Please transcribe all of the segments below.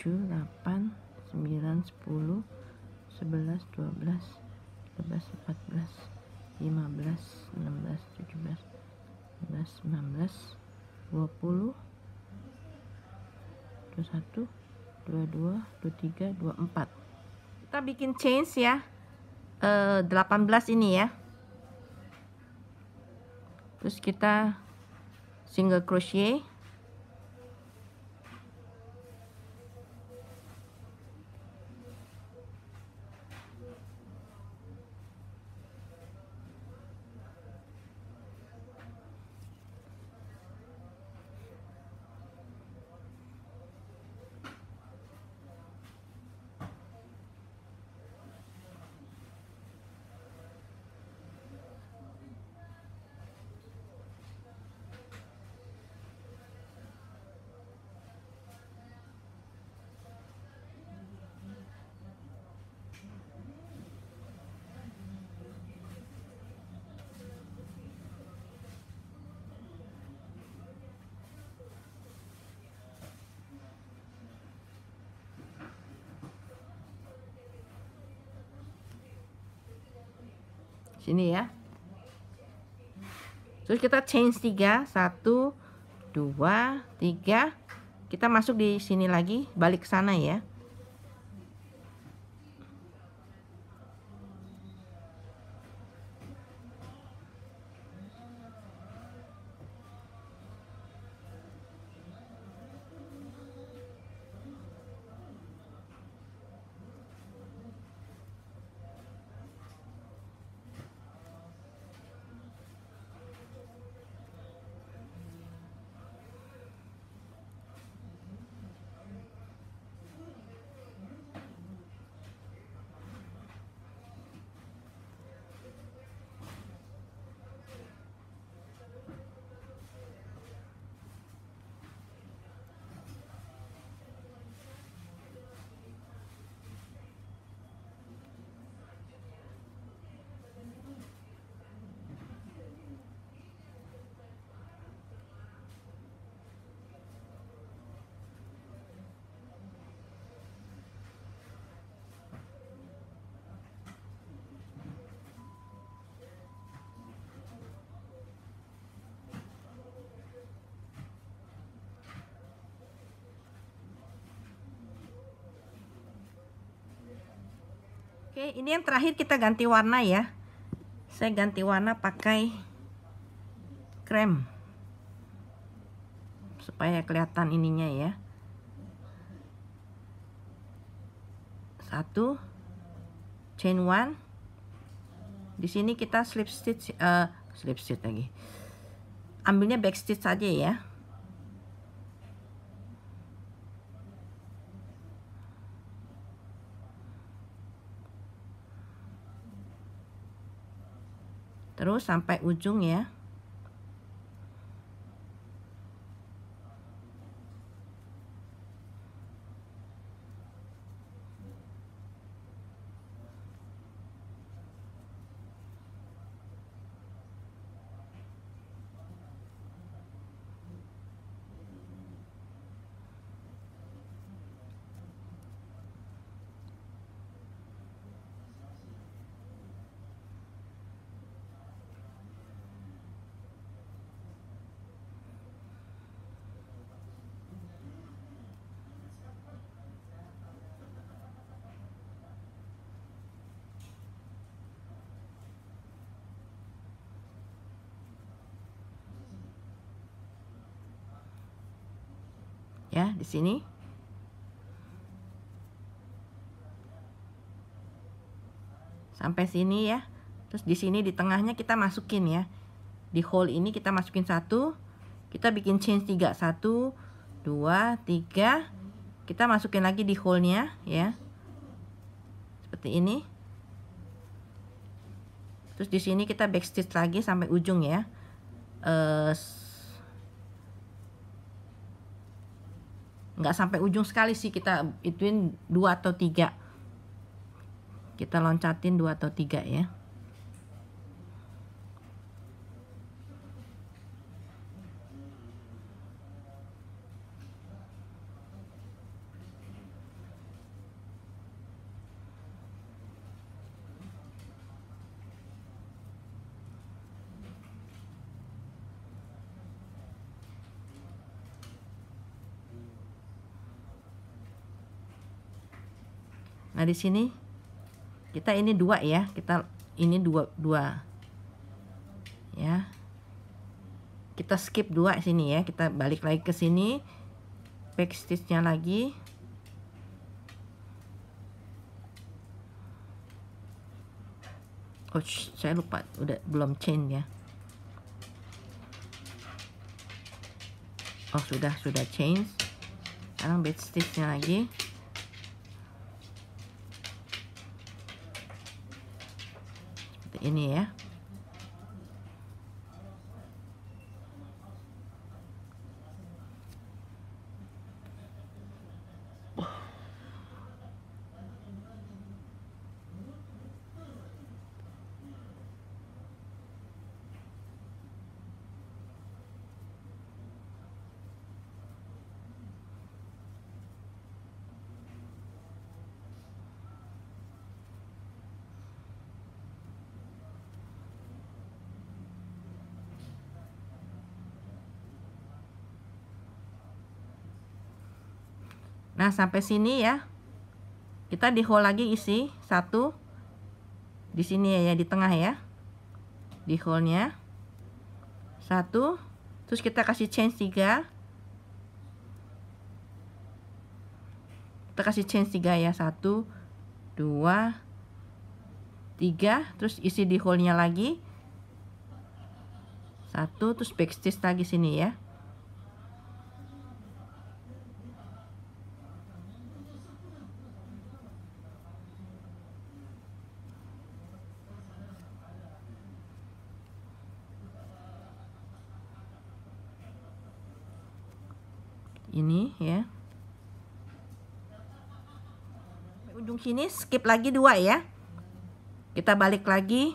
7 8 9 10 11 12 13 14 15 16 17 18 19 20 21 22 23 24 kita bikin change ya e, eh, 18 ini ya terus kita single crochet sini ya terus kita change 3 1 2 tiga, kita masuk di sini lagi balik ke sana ya Oke, ini yang terakhir kita ganti warna ya. Saya ganti warna pakai krem. Supaya kelihatan ininya ya. Satu chain one. Di sini kita slip stitch uh, slip stitch lagi. Ambilnya back stitch saja ya. terus sampai ujung ya ya di sini sampai sini ya terus di sini di tengahnya kita masukin ya di hole ini kita masukin satu kita bikin chain tiga satu dua tiga kita masukin lagi di hole nya ya seperti ini terus di sini kita backstitch lagi sampai ujung ya Uh, nggak sampai ujung sekali sih kita ituin dua atau tiga kita loncatin dua atau tiga ya di sini kita ini dua ya kita ini dua dua ya kita skip dua sini ya kita balik lagi ke sini back stitchnya lagi oh saya lupa udah belum chain ya oh sudah sudah chain sekarang back stitchnya lagi ini ya Nah, sampai sini ya. Kita di hole lagi isi satu di sini ya, ya di tengah ya. Di hole-nya. Satu, terus kita kasih chain tiga. Kita kasih chain tiga ya, satu, dua, tiga, terus isi di hole-nya lagi. Satu, terus back stitch lagi sini ya. ini ya ujung sini skip lagi dua ya kita balik lagi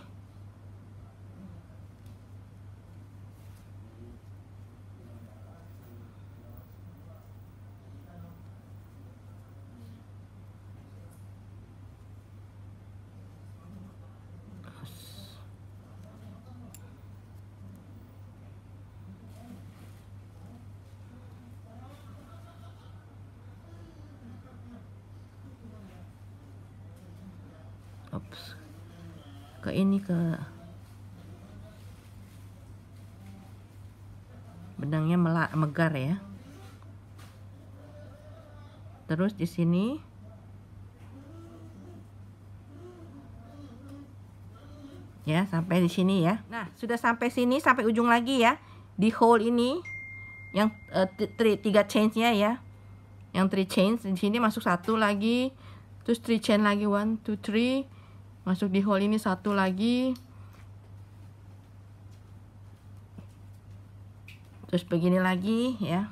ini ke benangnya melak megar ya terus di sini ya sampai di sini ya nah sudah sampai sini sampai ujung lagi ya di hole ini yang uh, tiga change nya ya yang three chain di sini masuk satu lagi terus three chain lagi one two three masuk di hole ini satu lagi terus begini lagi ya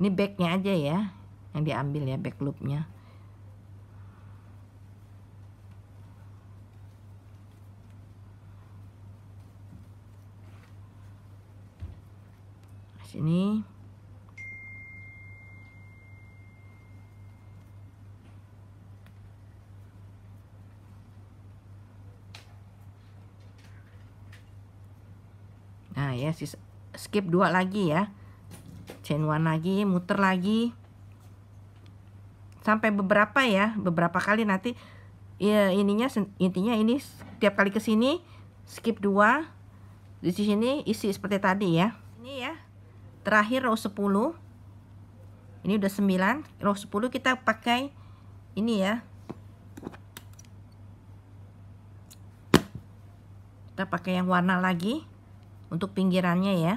ini backnya aja ya yang diambil ya back loopnya sini nah ya skip dua lagi ya chain one lagi muter lagi sampai beberapa ya beberapa kali nanti ya ininya intinya ini setiap kali ke sini skip dua di sini isi seperti tadi ya ini ya terakhir row 10 ini udah 9 row 10 kita pakai ini ya kita pakai yang warna lagi untuk pinggirannya ya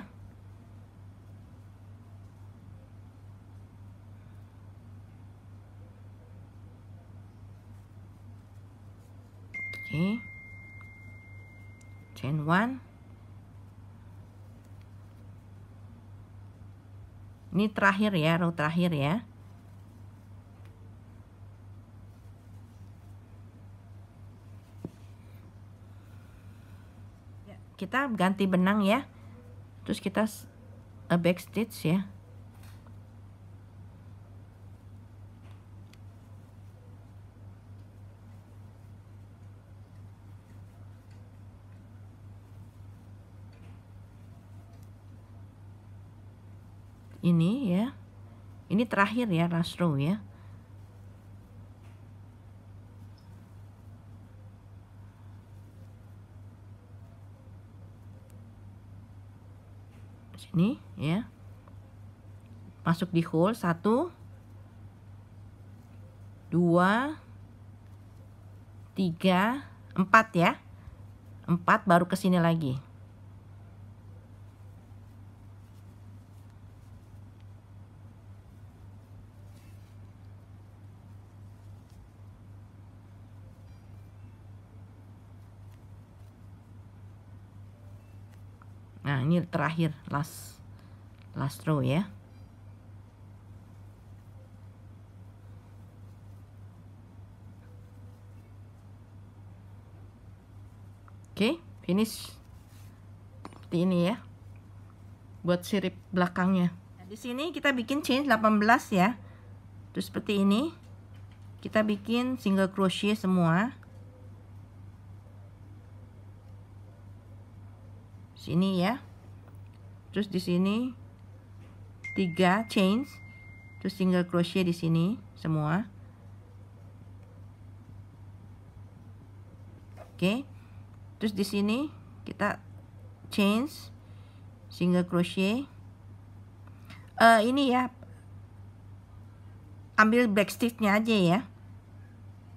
Okay. Chain 1. Ini terakhir ya, row terakhir ya. Kita ganti benang ya. Terus kita back stitch ya. ini ya. Ini terakhir ya row ya. Sini ya. Masuk di hole satu dua tiga empat ya. empat baru ke sini lagi. ini terakhir last last row ya Oke, okay, finish. Seperti ini ya. Buat sirip belakangnya. Nah, di sini kita bikin chain 18 ya. Terus seperti ini. Kita bikin single crochet semua. Sini ya terus di sini tiga chains terus single crochet di sini semua oke okay. terus di sini kita chains single crochet uh, ini ya ambil backstitchnya aja ya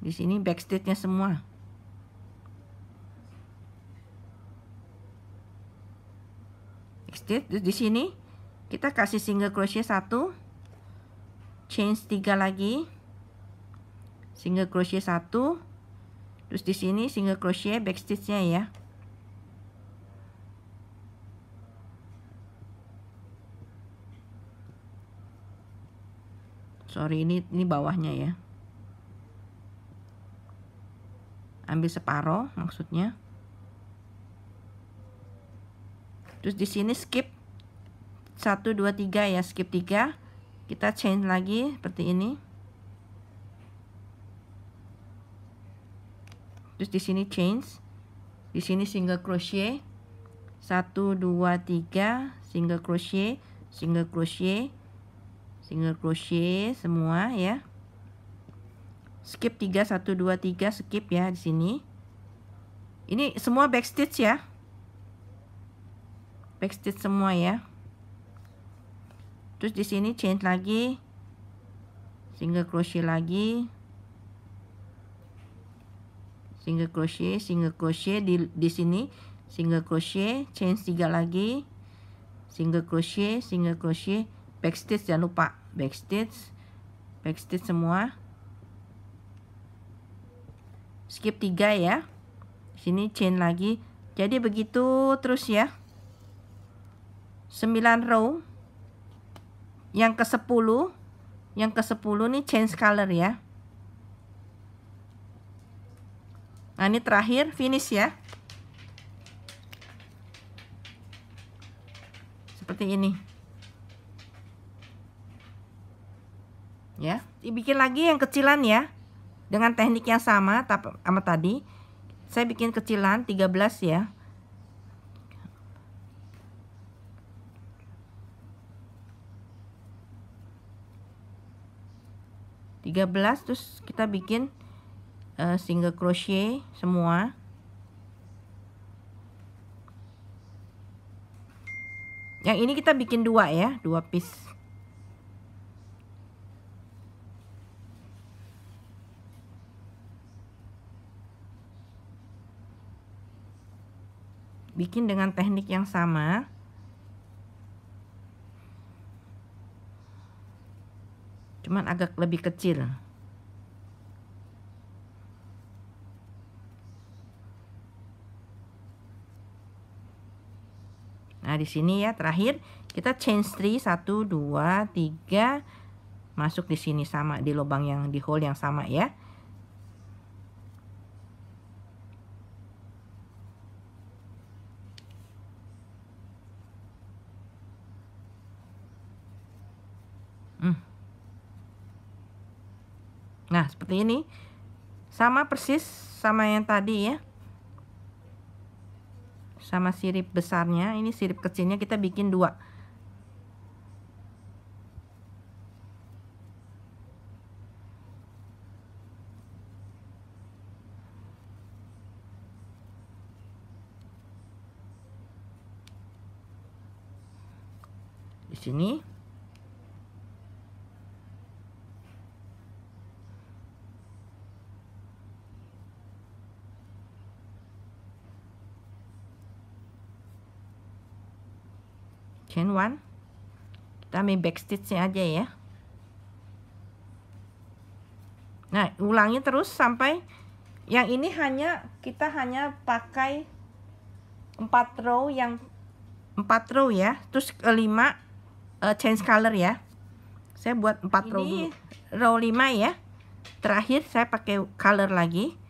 di sini backstitchnya semua basket terus di sini kita kasih single crochet satu chain tiga lagi single crochet satu terus di sini single crochet back stitchnya ya sorry ini ini bawahnya ya ambil separoh maksudnya terus di sini skip 1 2 3 ya skip 3 kita change lagi seperti ini terus di sini change di sini single crochet 1 2 3 single crochet single crochet single crochet semua ya skip 3 1 2 3 skip ya di sini ini semua backstitch ya backstitch semua ya terus di sini chain lagi single crochet lagi single crochet single crochet di di sini single crochet chain tiga lagi single crochet single crochet backstitch jangan lupa backstitch backstitch semua skip tiga ya sini chain lagi jadi begitu terus ya 9 row yang ke 10 yang ke 10 nih change color ya nah ini terakhir finish ya seperti ini ya dibikin lagi yang kecilan ya dengan teknik yang sama sama tadi saya bikin kecilan 13 ya 13 terus kita bikin uh, single crochet semua yang ini kita bikin dua ya dua piece bikin dengan teknik yang sama cuman agak lebih kecil Nah, di sini ya terakhir kita chain 3 1 2 3 masuk di sini sama di lubang yang di hole yang sama ya. Nah, seperti ini. Sama persis sama yang tadi ya. Sama sirip besarnya, ini sirip kecilnya kita bikin dua. chain one kita ambil back stitchnya aja ya nah ulangi terus sampai yang ini hanya kita hanya pakai 4 row yang 4 row ya terus kelima uh, change color ya saya buat 4 ini row dulu row 5 ya terakhir saya pakai color lagi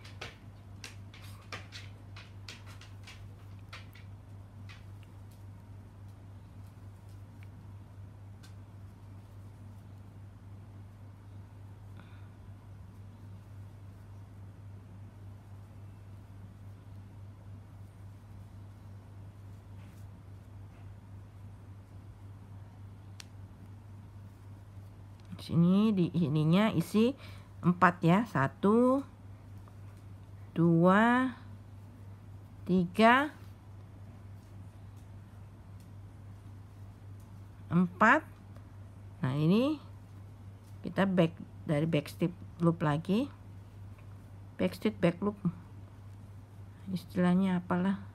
di ininya isi 4 ya. 1 2 3 4 Nah, ini kita back dari backstep loop lagi. Backstep back loop. Istilahnya apalah?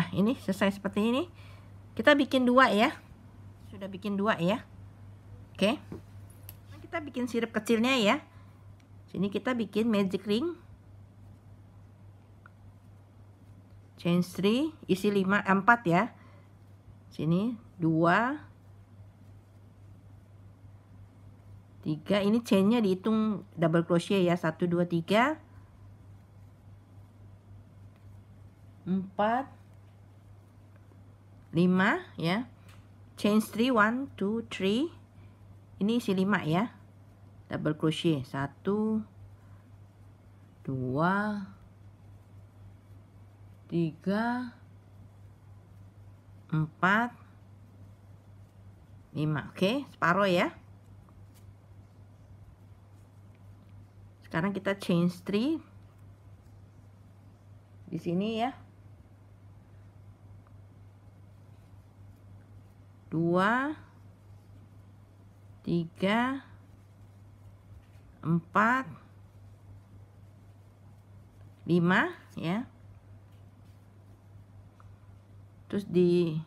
Nah, ini selesai seperti ini. Kita bikin dua ya. Sudah bikin dua ya. Oke. Okay. Nah, kita bikin sirup kecilnya ya. Sini kita bikin magic ring. Chain 3, isi 5, 4 eh, ya. Sini 2 3. Ini chainnya dihitung double crochet ya. 1 2 3 4 5 ya. Chain 3 1 2 3. Ini isi 5 ya. Double crochet 1 2 3 4 5. Oke, okay, separuh ya. Sekarang kita chain 3 di sini ya. 2 3 4 5 ya terus di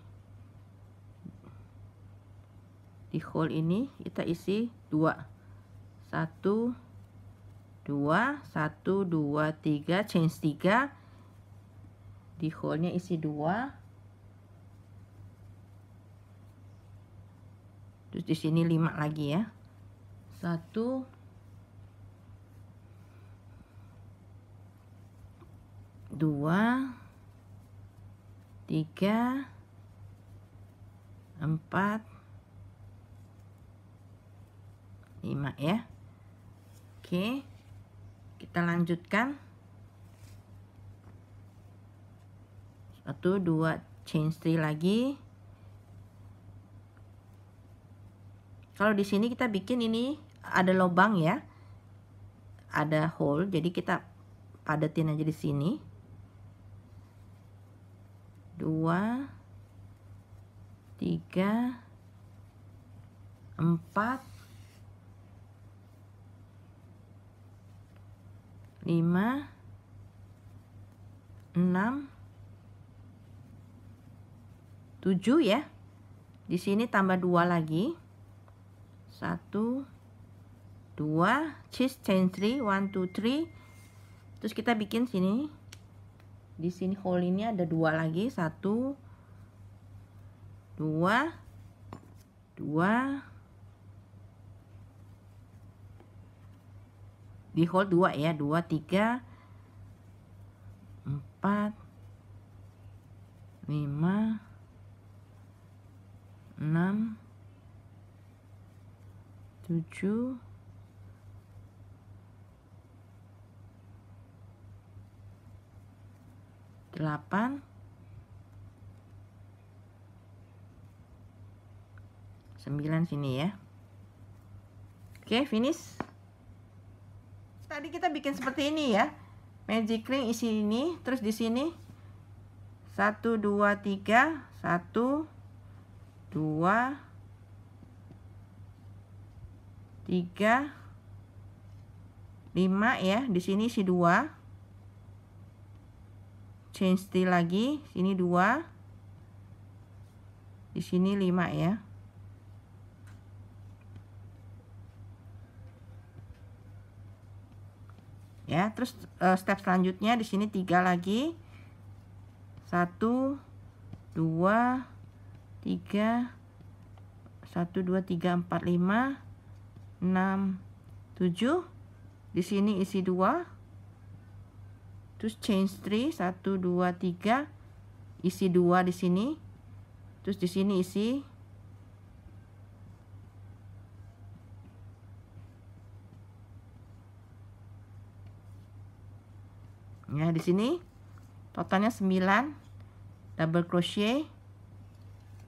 di hole ini kita isi 2 1 2 1 2 3 change 3 di hole nya isi 2 2 terus di sini 5 lagi ya satu dua tiga empat lima ya oke kita lanjutkan satu dua chain three lagi Kalau di sini kita bikin ini ada lubang ya. Ada hole, jadi kita padatin aja di sini. dua tiga empat lima enam tujuh ya. Di sini tambah dua lagi satu dua cheese chain three one two three terus kita bikin sini di sini hole ini ada dua lagi satu dua dua di hole dua ya dua tiga empat lima enam 7 8 9 sini ya Oke finish Tadi kita bikin seperti ini ya Magic ring isi ini Terus di sini 1, 2, 3 1, 2, 3 5 ya di sini si 2 change T lagi sini 2 di sini 5 ya ya terus uh, step selanjutnya di sini 3 lagi 1 2 3 1 2 3 4 5 6 7 di sini isi 2 terus change 3 1 2 3 isi 2 di sini terus di sini isi ya di sini totalnya 9 double crochet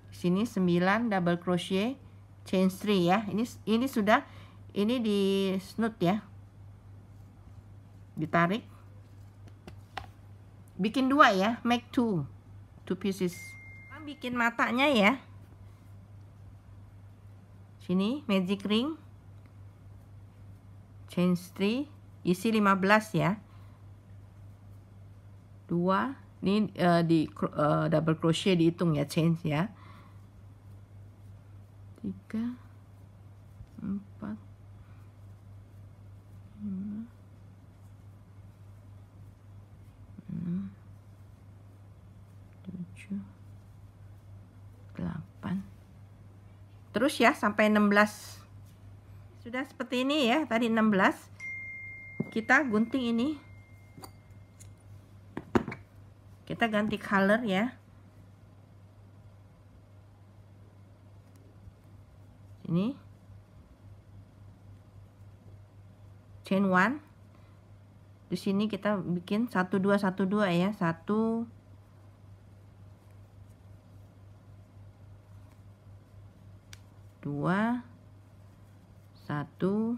di sini 9 double crochet chain 3 ya ini ini sudah ini di snut ya ditarik bikin dua ya make two two pieces bikin matanya ya sini magic ring chain 3 isi 15 ya dua, ini uh, di uh, double crochet dihitung ya change ya 3 4 depan terus ya sampai 16 sudah seperti ini ya tadi 16 kita gunting ini kita ganti color ya ini chain one di sini kita bikin 1212 ya 1 dua satu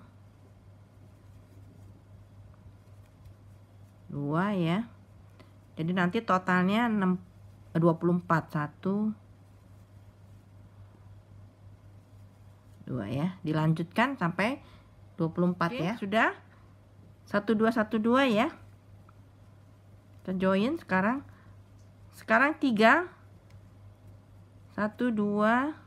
dua ya jadi nanti totalnya 6, 24 eh, satu dua ya dilanjutkan sampai 24 Oke, ya sudah 1212 ya kita join sekarang sekarang 3 1 2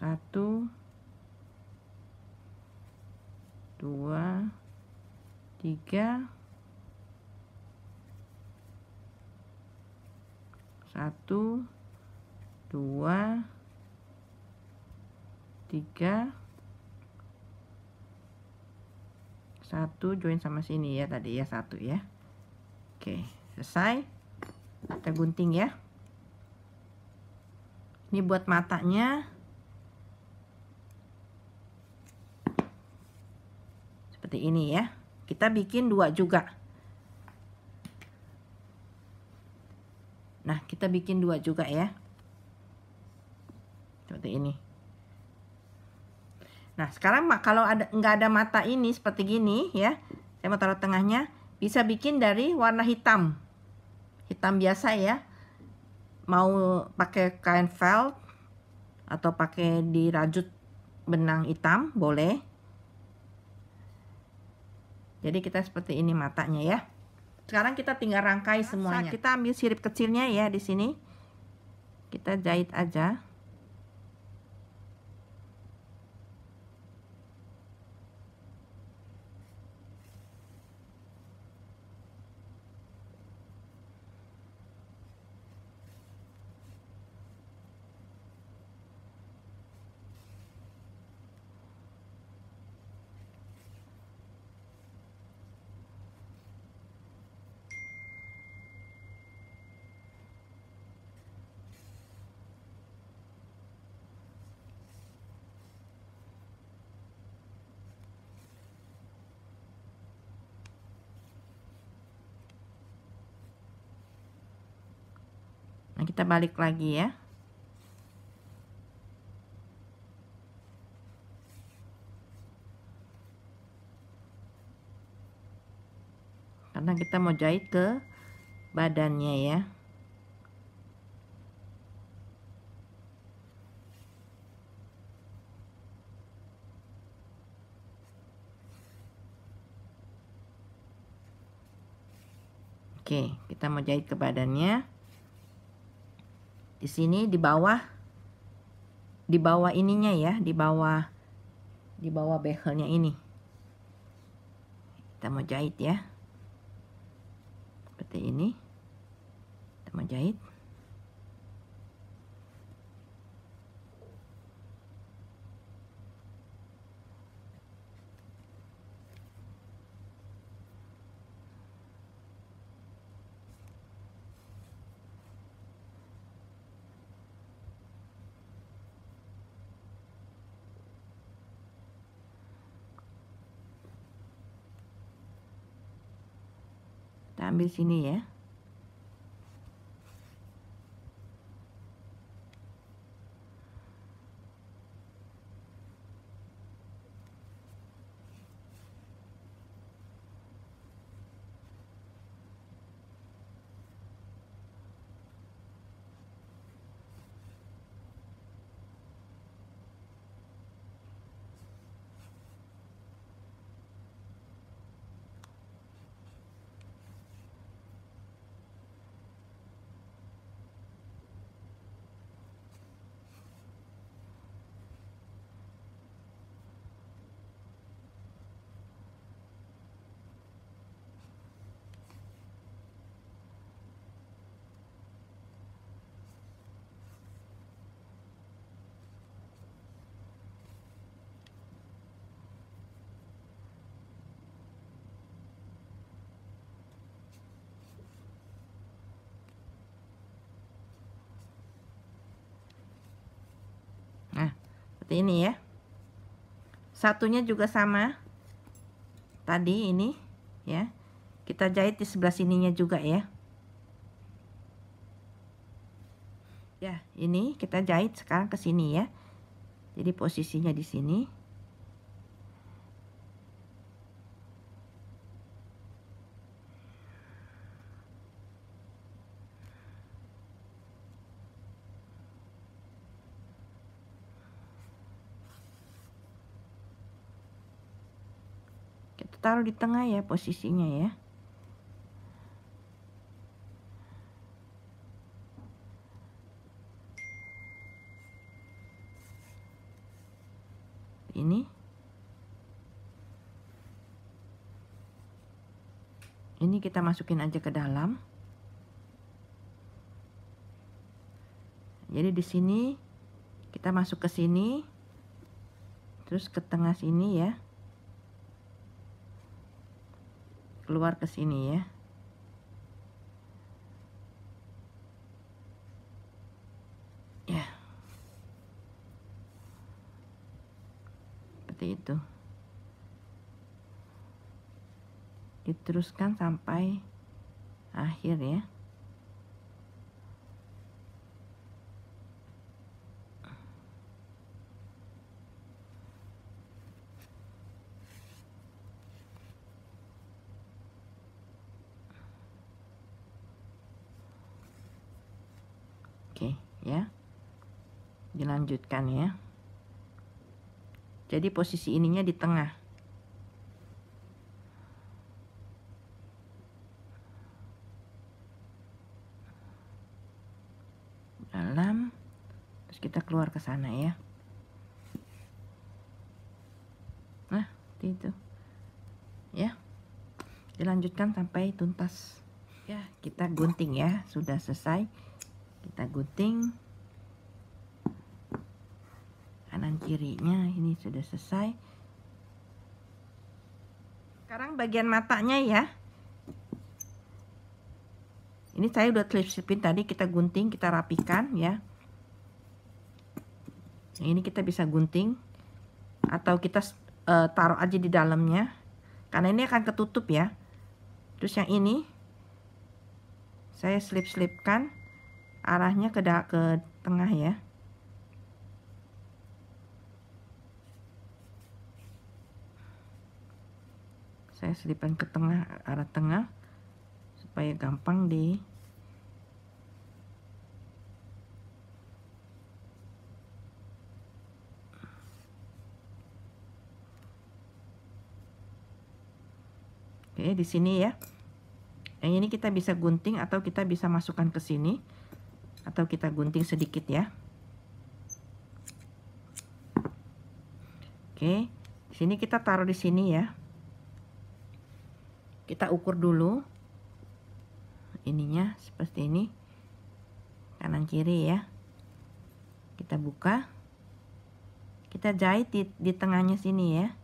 satu dua tiga satu dua tiga satu join sama sini ya tadi ya satu ya oke selesai kita gunting ya ini buat matanya seperti ini ya kita bikin dua juga nah kita bikin dua juga ya seperti ini nah sekarang kalau ada nggak ada mata ini seperti gini ya saya mau taruh tengahnya bisa bikin dari warna hitam hitam biasa ya mau pakai kain felt atau pakai dirajut benang hitam boleh jadi kita seperti ini matanya ya. Sekarang kita tinggal rangkai semuanya. Kita ambil sirip kecilnya ya di sini. Kita jahit aja. Nah, kita balik lagi ya. Karena kita mau jahit ke badannya ya. Oke, kita mau jahit ke badannya di sini di bawah di bawah ininya ya di bawah di bawah behelnya ini kita mau jahit ya seperti ini kita mau jahit ambil sini ya seperti ini ya satunya juga sama tadi ini ya kita jahit di sebelah sininya juga ya ya ini kita jahit sekarang ke sini ya jadi posisinya di sini taruh di tengah ya posisinya ya ini ini kita masukin aja ke dalam jadi di sini kita masuk ke sini terus ke tengah sini ya keluar ke sini ya ya seperti itu diteruskan sampai akhir ya lanjutkan ya. Jadi posisi ininya di tengah. Dalam terus kita keluar ke sana ya. Nah, itu. Ya. Dilanjutkan sampai tuntas. Ya, kita gunting ya, sudah selesai. Kita gunting. kirinya ini sudah selesai sekarang bagian matanya ya ini saya udah slip slipin tadi kita gunting kita rapikan ya nah, ini kita bisa gunting atau kita uh, taruh aja di dalamnya karena ini akan ketutup ya terus yang ini saya slip-slipkan arahnya ke, ke tengah ya saya selipkan ke tengah arah tengah supaya gampang di Oke, di sini ya. Yang ini kita bisa gunting atau kita bisa masukkan ke sini atau kita gunting sedikit ya. Oke, di sini kita taruh di sini ya kita ukur dulu ininya seperti ini kanan kiri ya kita buka kita jahit di, di tengahnya sini ya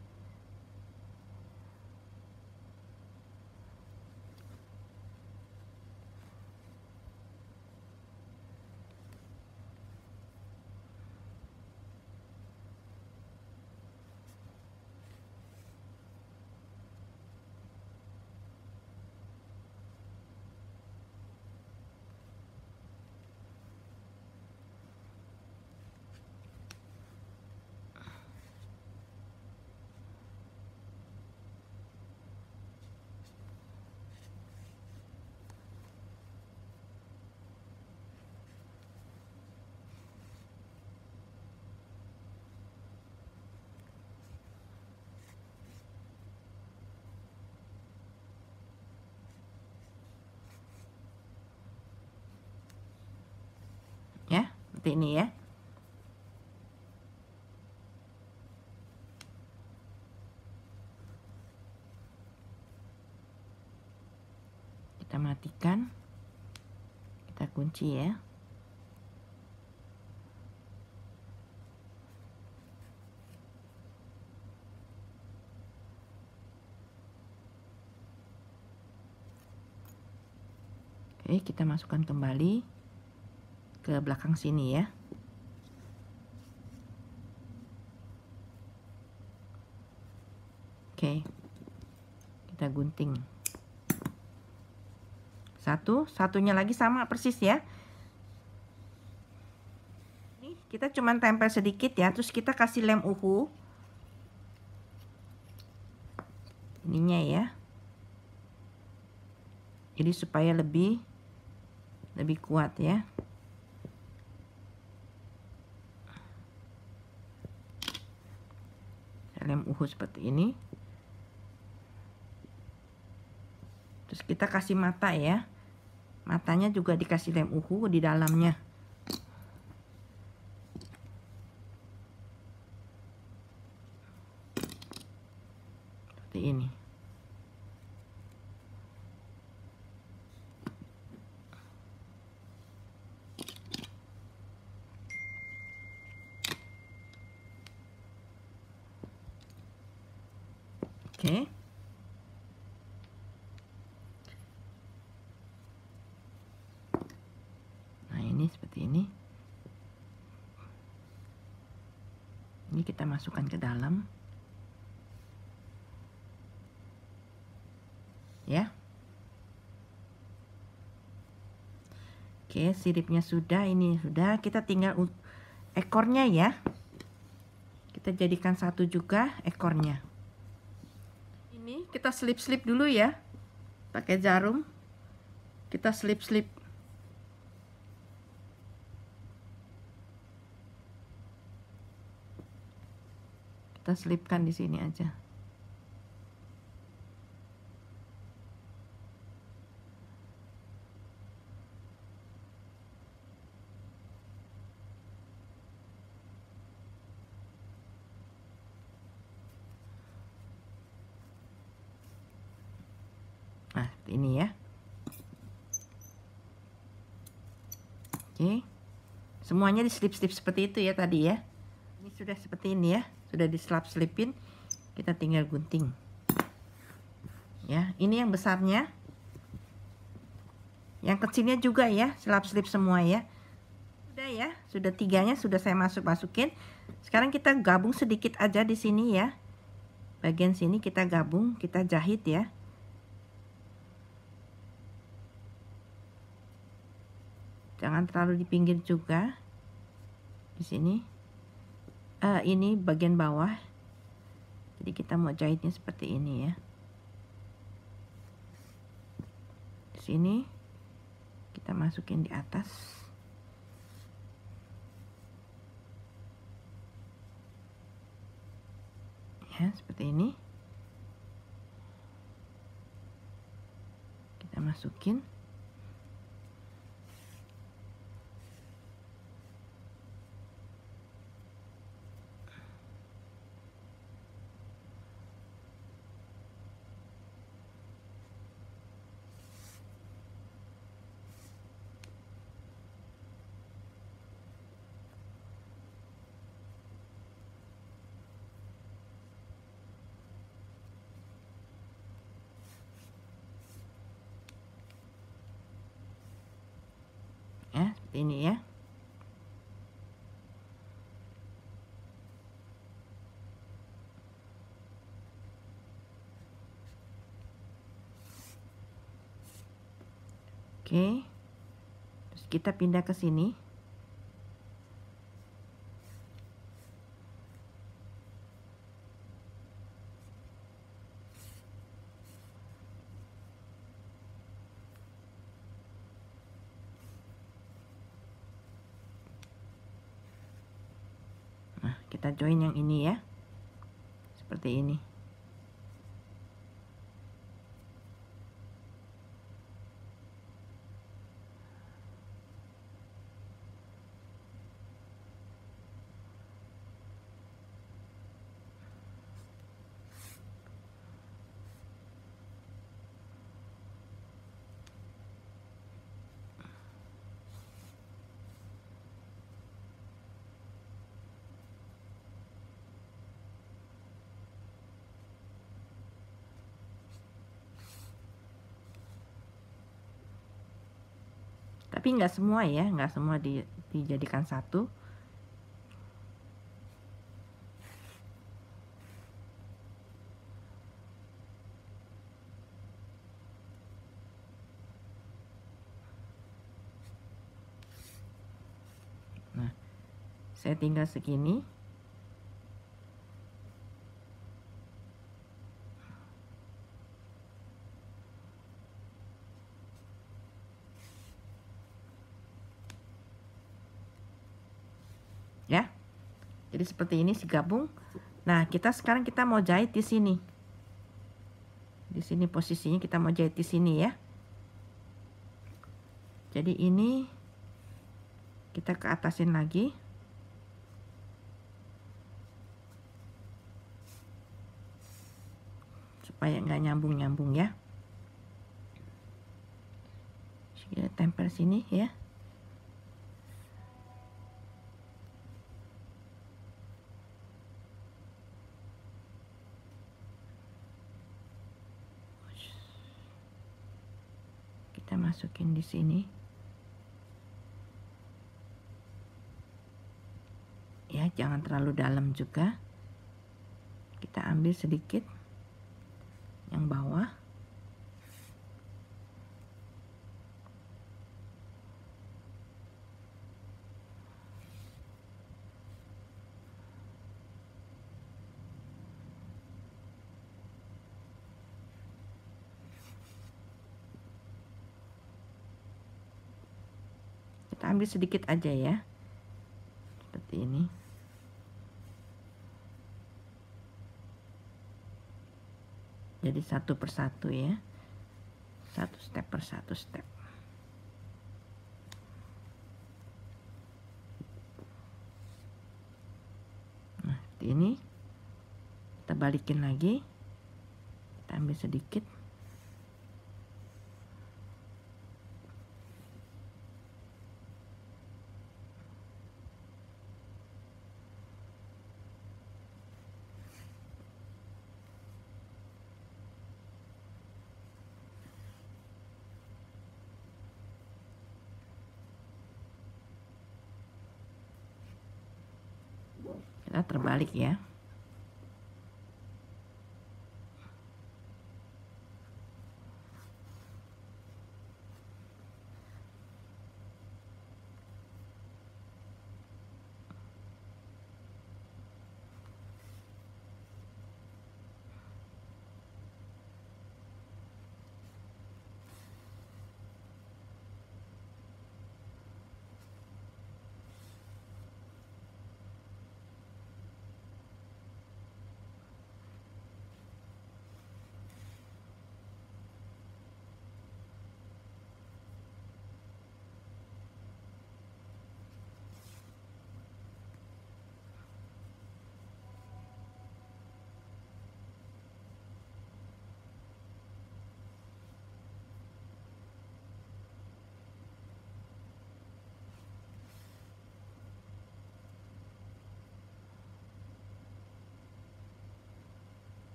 seperti ini ya kita matikan kita kunci ya Oke, kita masukkan kembali ke belakang sini ya oke kita gunting satu satunya lagi sama persis ya ini kita cuman tempel sedikit ya terus kita kasih lem uhu ininya ya jadi supaya lebih lebih kuat ya uhu seperti ini terus kita kasih mata ya matanya juga dikasih lem uhu di dalamnya masukkan ke dalam ya oke siripnya sudah ini sudah kita tinggal ekornya ya kita jadikan satu juga ekornya ini kita slip-slip dulu ya pakai jarum kita slip-slip kita selipkan di sini aja nah ini ya oke semuanya di slip slip seperti itu ya tadi ya ini sudah seperti ini ya sudah diselap-selipin kita tinggal gunting ya ini yang besarnya yang kecilnya juga ya selap-selip semua ya sudah ya sudah tiganya sudah saya masuk-masukin sekarang kita gabung sedikit aja di sini ya bagian sini kita gabung kita jahit ya jangan terlalu di pinggir juga di sini uh, ini bagian bawah jadi kita mau jahitnya seperti ini ya di sini kita masukin di atas ya seperti ini kita masukin seperti ini ya Oke. Terus kita pindah ke sini. join yang ini ya seperti ini tapi nggak semua ya nggak semua di, dijadikan satu nah saya tinggal segini seperti ini si gabung. nah kita sekarang kita mau jahit di sini di sini posisinya kita mau jahit di sini ya jadi ini kita ke atasin lagi supaya nggak nyambung-nyambung ya kita tempel sini ya masukin di sini ya jangan terlalu dalam juga kita ambil sedikit ambil sedikit aja ya seperti ini jadi satu persatu ya satu step per satu step nah seperti ini kita balikin lagi kita ambil sedikit terbalik ya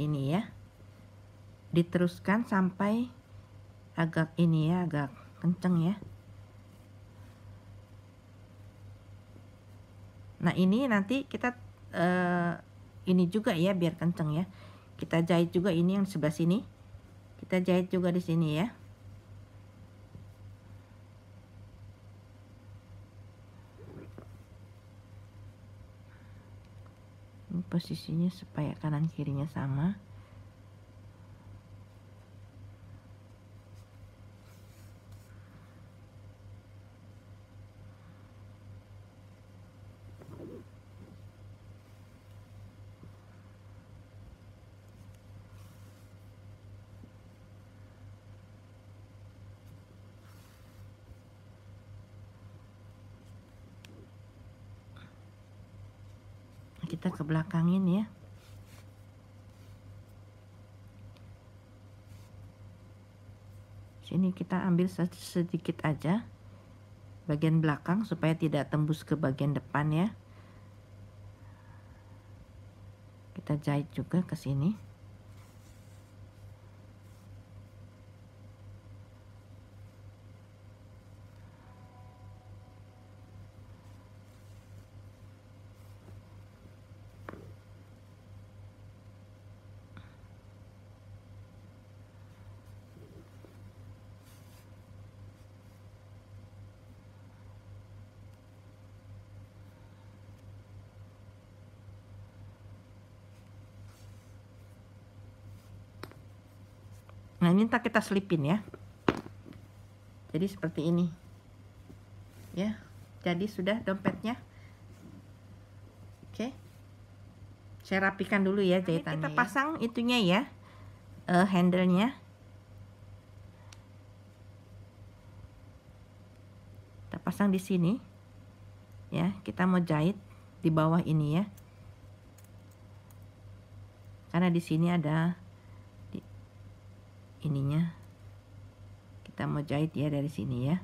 ini ya diteruskan sampai agak ini ya agak kenceng ya nah ini nanti kita uh, ini juga ya biar kenceng ya kita jahit juga ini yang sebelah sini kita jahit juga di sini ya posisinya supaya kanan kirinya sama ke belakangin ya sini kita ambil sedikit aja bagian belakang supaya tidak tembus ke bagian depan ya kita jahit juga ke sini nah ini tak kita selipin ya jadi seperti ini ya jadi sudah dompetnya oke saya rapikan dulu ya jahitannya kita ya. pasang ya. itunya ya uh, handlenya kita pasang di sini ya kita mau jahit di bawah ini ya karena di sini ada ininya kita mau jahit ya dari sini ya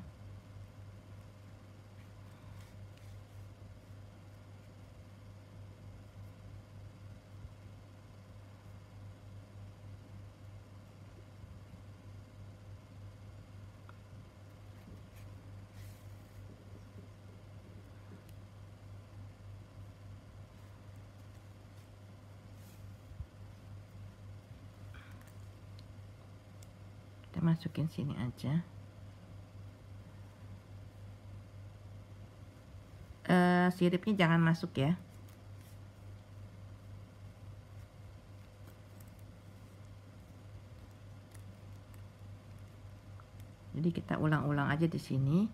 masukin sini aja uh, siripnya jangan masuk ya jadi kita ulang-ulang aja di sini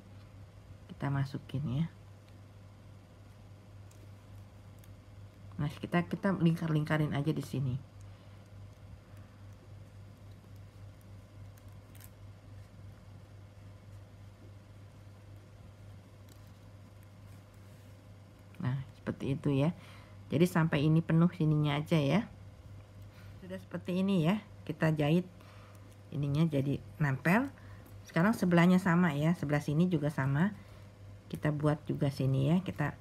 kita masukin ya nah kita kita lingkar-lingkarin aja di sini seperti itu ya jadi sampai ini penuh sininya aja ya sudah seperti ini ya kita jahit ininya jadi nempel sekarang sebelahnya sama ya sebelah sini juga sama kita buat juga sini ya kita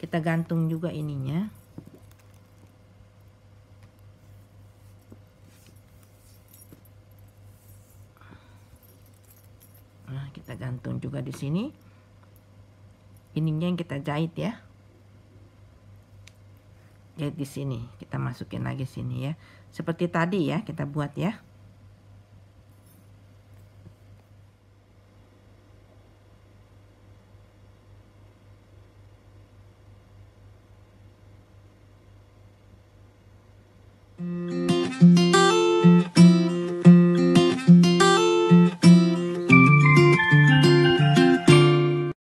kita gantung juga ininya nah kita gantung juga di sini ininya yang kita jahit ya jahit di sini kita masukin lagi sini ya seperti tadi ya kita buat ya